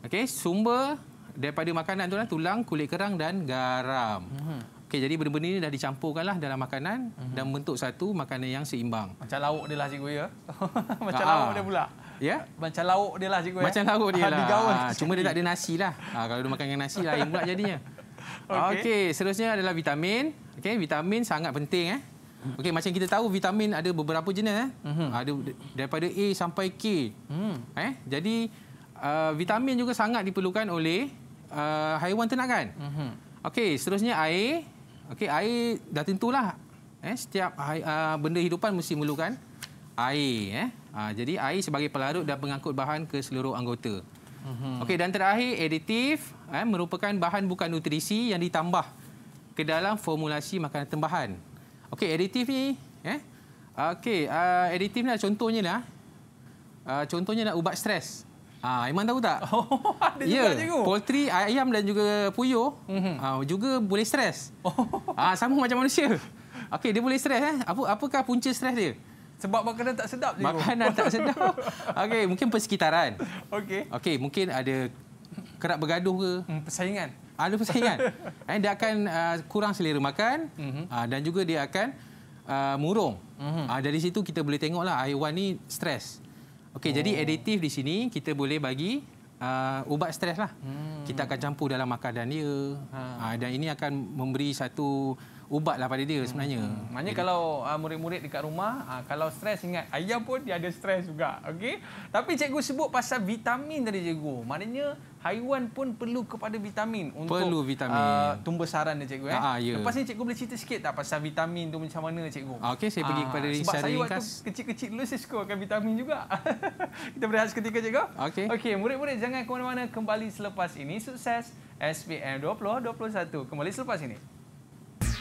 Okey, sumber daripada makanan tu lah tulang, kulit kerang dan garam. Hmm. Okey, jadi benda-benda ini dah dicampurkanlah dalam makanan hmm. dan bentuk satu makanan yang seimbang. Macam lauk dia lah cikgu ya. Macam ha lauk dia pula. Ya? Macam lauk dia lah cikgu. Ya? Macam ya? lauk dia lah. Ah, cuma dia tak ada nasi lah. Ah, kalau dia makan dengan nasi lain pula jadinya. Okey, okay, seterusnya adalah vitamin. Okey, vitamin sangat penting eh. Okey, macam kita tahu vitamin ada beberapa jenis eh. Mm-hmm. Ada daripada A sampai K. Mm. Eh, jadi uh, vitamin juga sangat diperlukan oleh uh, haiwan ternakan. Mm-hmm. Okey, seterusnya air. Okey, air dah tentulah. Eh, setiap uh, benda hidupan mesti memerlukan air eh. Ha, jadi air sebagai pelarut dan pengangkut bahan ke seluruh anggota. Mhm. Okey dan terakhir aditif eh, merupakan bahan bukan nutrisi yang ditambah ke dalam formulasi makanan tambahan. Okey aditif ni eh okey uh, ah, aditif ni lah contohnya lah uh, contohnya nak ubat stres. Ah uh, Iman tahu tak? Oh, ada juga yeah, cikgu. Poultry, ayam dan juga puyuh uh, juga boleh stres. Oh. Ah uh, sama macam manusia. Okey dia boleh stres eh. Apa apakah punca stres dia? Sebab makanan tak sedap je. Makanan tak sedap. Okey, mungkin persekitaran. Okey. Okey, mungkin ada kerap bergaduh ke? Hmm, persaingan. Ada persaingan. eh, dia akan uh, kurang selera makan uh-huh. uh, dan juga dia akan uh, murung. Uh-huh. Uh, dari situ kita boleh tengoklah haiwan ni stres. Okey, oh. jadi additif di sini kita boleh bagi uh, ubat stres lah. Hmm. Kita akan campur dalam makanan dia. Ha. Uh, dan ini akan memberi satu ubat lah pada dia sebenarnya. Hmm. Hmm. Maknanya Jadi. kalau murid ah, murid-murid dekat rumah, uh, kalau stres ingat ayah pun dia ada stres juga. Okey. Tapi cikgu sebut pasal vitamin tadi cikgu. Maknanya haiwan pun perlu kepada vitamin untuk perlu vitamin. Uh, ah, tumbesaran dia cikgu. Eh? Ha, ya. Lepas ni cikgu boleh cerita sikit tak pasal vitamin tu macam mana cikgu? Okey, saya pergi uh, kepada Risa Sebab saya waktu kecil-kecil dulu saya sekolahkan vitamin juga. Kita berehat seketika cikgu. Okey. Okey, murid-murid jangan ke mana-mana. Kembali selepas ini sukses SPM 2021. Kembali selepas ini.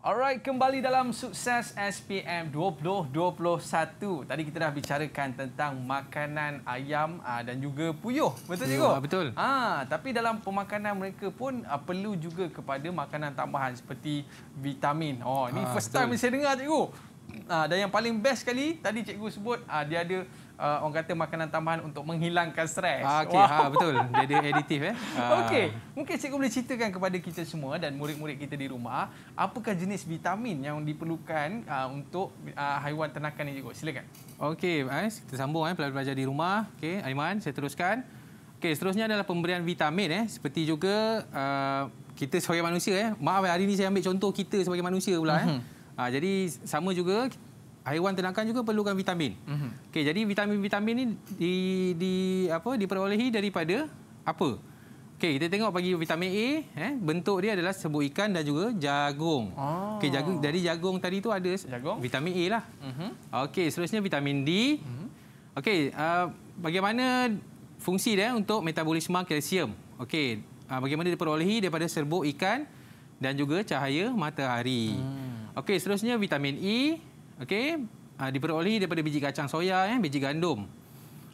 Alright, kembali dalam sukses SPM 2021. Tadi kita dah bicarakan tentang makanan ayam ah, dan juga puyuh. Betul juga? Yeah, betul. Ah, tapi dalam pemakanan mereka pun ah, perlu juga kepada makanan tambahan seperti vitamin. Oh, ini ha, ah, first betul. time saya dengar cikgu. Ah, dan yang paling best sekali tadi cikgu sebut uh, dia ada uh, orang kata makanan tambahan untuk menghilangkan stres. Ah, okey, wow. ha betul. Dia ada additive eh. Ah. Okey, mungkin cikgu boleh ceritakan kepada kita semua dan murid-murid kita di rumah, apakah jenis vitamin yang diperlukan uh, untuk uh, haiwan ternakan ini cikgu? Silakan. Okey, eh kita sambung eh pelajar-pelajar di rumah. Okey, Aiman, saya teruskan. Okey, seterusnya adalah pemberian vitamin eh seperti juga uh, kita sebagai manusia eh. Maaf eh, hari ini saya ambil contoh kita sebagai manusia pula eh. Uh-huh. jadi sama juga haiwan ternakan juga perlukan vitamin. Mm -hmm. Okey, jadi vitamin-vitamin ni di, di apa diperolehi daripada apa? Okey, kita tengok bagi vitamin A, eh, bentuk dia adalah sebut ikan dan juga jagung. Oh. Okey, jagung dari jagung tadi tu ada jagung. vitamin A lah. Mm -hmm. Okey, seterusnya vitamin D. Mm -hmm. Okey, uh, bagaimana fungsi dia untuk metabolisme kalsium? Okey, uh, bagaimana diperolehi daripada serbuk ikan dan juga cahaya matahari. Mm. Okey, seterusnya vitamin E okey ah, diperolehi daripada biji kacang soya eh biji gandum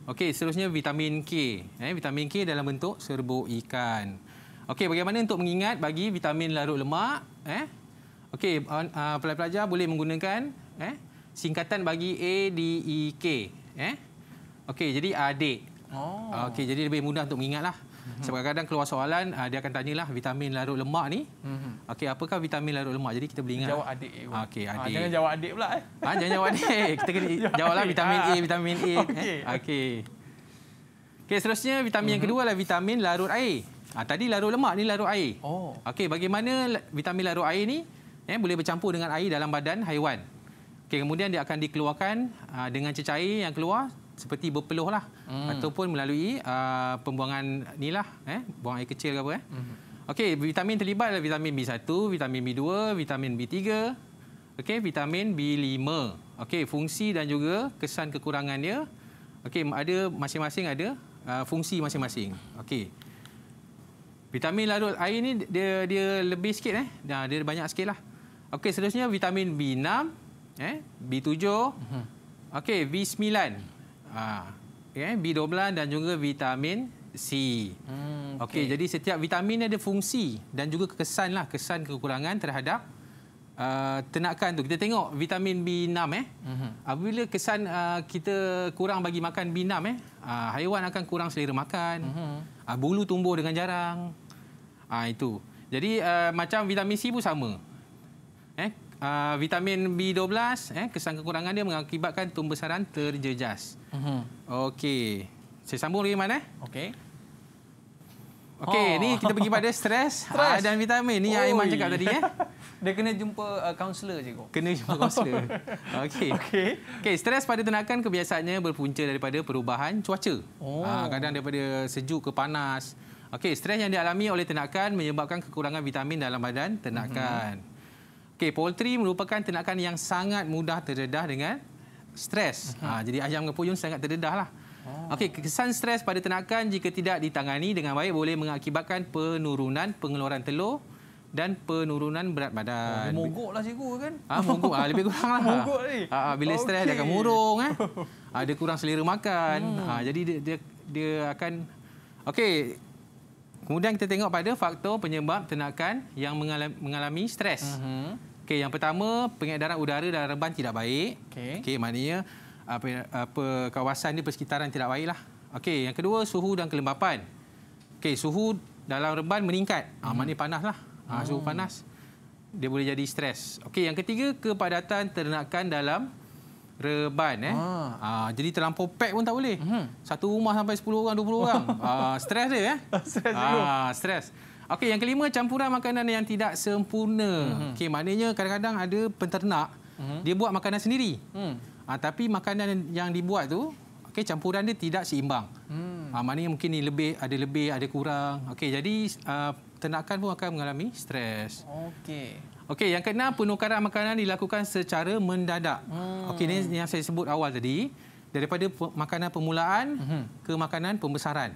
okey seterusnya vitamin K eh vitamin K dalam bentuk serbuk ikan okey bagaimana untuk mengingat bagi vitamin larut lemak eh okey uh, pelajar-pelajar boleh menggunakan eh singkatan bagi A D E K eh okey jadi adik oh ah, okey jadi lebih mudah untuk mengingatlah Mm-hmm. Sebab kadang-kadang keluar soalan, uh, dia akan tanyalah vitamin larut lemak ni. Mm-hmm. Okey, apakah vitamin larut lemak? Jadi kita boleh ingat. Jawab adik. Eh, ah, Okey, adik. Ah, jangan jawab adik pula. Eh. Ah, jangan jawab adik. Kita kena jawablah vitamin A, ah. vitamin A. Eh. Okey. Eh. Okey. Okey, seterusnya vitamin mm-hmm. yang kedua adalah vitamin larut air. Ah, tadi larut lemak ni larut air. Oh. Okey, bagaimana vitamin larut air ni eh, boleh bercampur dengan air dalam badan haiwan? Okey, kemudian dia akan dikeluarkan uh, dengan cecair yang keluar seperti berpeluh lah hmm. ataupun melalui uh, pembuangan ni lah eh buang air kecil ke apa eh hmm. okey vitamin terlibat adalah vitamin B1 vitamin B2 vitamin B3 okey vitamin B5 okey fungsi dan juga kesan kekurangannya okey ada masing-masing ada uh, fungsi masing-masing okey vitamin larut air ni dia dia lebih sikit eh dah dia banyak sikit lah okey seterusnya vitamin B6 eh B7 hmm. okey B9 Ah, ha. eh, B12 dan juga vitamin C. Hmm, okay. Okay, jadi setiap vitamin ada fungsi dan juga kesan lah, kesan kekurangan terhadap uh, tenakan tu. Kita tengok vitamin B6 eh. Mm -hmm. Apabila kesan uh, kita kurang bagi makan B6 eh, uh, haiwan akan kurang selera makan. Mm -hmm. uh, bulu tumbuh dengan jarang. Ah uh, itu. Jadi uh, macam vitamin C pun sama. Eh, uh, vitamin B12 eh kesan kekurangan dia mengakibatkan tumbesaran terjejas. Mm Mm-hmm. Okey. Saya sambung lagi mana? Eh? Okey. Okey, oh. ni kita pergi pada stres, ah, stres. dan vitamin. Ni yang Aiman cakap tadi. Eh. Dia kena jumpa uh, kaunselor je. Kena jumpa kaunselor. Okey. Okey. Okay, stres pada tenakan kebiasaannya berpunca daripada perubahan cuaca. Oh. Ha, kadang daripada sejuk ke panas. Okey, stres yang dialami oleh tenakan menyebabkan kekurangan vitamin dalam badan tenakan. Mm-hmm. Okey, poultry merupakan tenakan yang sangat mudah terdedah dengan stres. Ha, mhm. ah, jadi ayam ke puyun sangat terdedah lah. Oh. Okey, kesan stres pada tenakan jika tidak ditangani dengan baik boleh mengakibatkan penurunan pengeluaran telur dan penurunan berat badan. Oh, Mogoklah cikgu kan? Ah, ha, mogok ah lebih kuranglah. Mogok ni. Ah, ah bila stres okay. dia akan murung eh. Ah, dia kurang selera makan. Hmm. Ah, jadi dia dia, dia akan Okey. Kemudian kita tengok pada faktor penyebab tenakan yang mengalami, mengalami stres. Uh mhm. -huh. Okey, yang pertama, pengedaran udara dan reban tidak baik. Okey. Okey, maknanya apa, apa kawasan ni persekitaran tidak baiklah. Okey, yang kedua, suhu dan kelembapan. Okey, suhu dalam reban meningkat. Ah, hmm. maknanya panaslah. Ah, hmm. suhu hmm. panas. Dia boleh jadi stres. Okey, yang ketiga, kepadatan ternakan dalam reban eh. Ah. Ah, jadi terlampau pack pun tak boleh. Hmm. Satu rumah sampai 10 orang, 20 orang. ah, stres dia eh. stres Ah, stres. Okey, yang kelima campuran makanan yang tidak sempurna. Hmm. Okey, maknanya kadang-kadang ada penternak hmm. dia buat makanan sendiri. Hmm. Ha, tapi makanan yang dibuat tu okey campuran dia tidak seimbang. Hmm. Ha, maknanya mungkin ni lebih ada lebih ada kurang. Okey, jadi uh, ternakan pun akan mengalami stres. Okey. Okey, yang keenam penukaran makanan dilakukan secara mendadak. Hmm. Okey, ini yang saya sebut awal tadi, daripada makanan permulaan hmm. ke makanan pembesaran.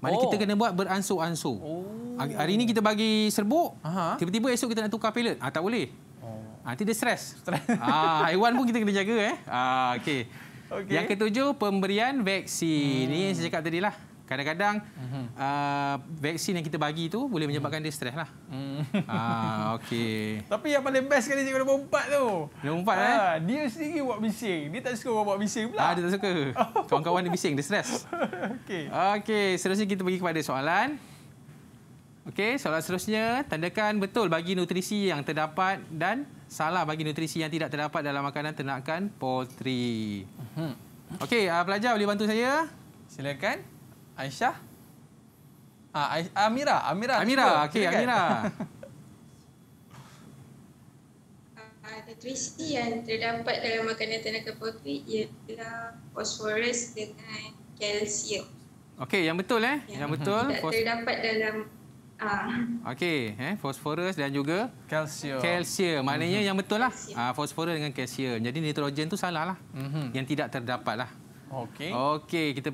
Maknanya oh. kita kena buat beransur-ansur. Oh. Hari ini kita bagi serbuk, tiba-tiba esok kita nak tukar pilot. Ah, tak boleh. Oh. Ah, nanti dia stres. ah, haiwan pun kita kena jaga. Eh. Ah, okay. Okay. Yang ketujuh, pemberian vaksin. Hmm. Ini yang saya cakap tadi. Lah kadang-kadang mhm. uh, vaksin yang kita bagi tu boleh menyebabkan dia stres lah. Mhm. ah, okay. Tapi yang paling best sekali cikgu nombor empat tu. Nombor empat ah, eh? Dia sendiri buat bising. Dia tak suka orang buat bising pula. Ah, dia tak suka. Oh. Kawan-kawan dia bising, dia stres. okay. Okay, seterusnya kita pergi kepada soalan. Okay, soalan seterusnya, tandakan betul bagi nutrisi yang terdapat dan salah bagi nutrisi yang tidak terdapat dalam makanan ternakan poultry. Mhm. Okey, ah, pelajar boleh bantu saya? Silakan. Aisyah? Ah, A- Amira, Amira. Amira, okey, Amira. nutrisi ah, yang terdapat dalam makanan tenaga poteri ialah fosforus dengan kalsium. Okey, yang betul eh? Yang, yang betul. Tidak terdapat dalam Ah. Okey, eh fosforus dan juga kalsium. Kalsium. Maknanya mm-hmm. yang betul lah. Ah fosforus dengan kalsium. Jadi nitrogen tu salah lah. Mm-hmm. Yang tidak terdapat lah. Okey. Okey, kita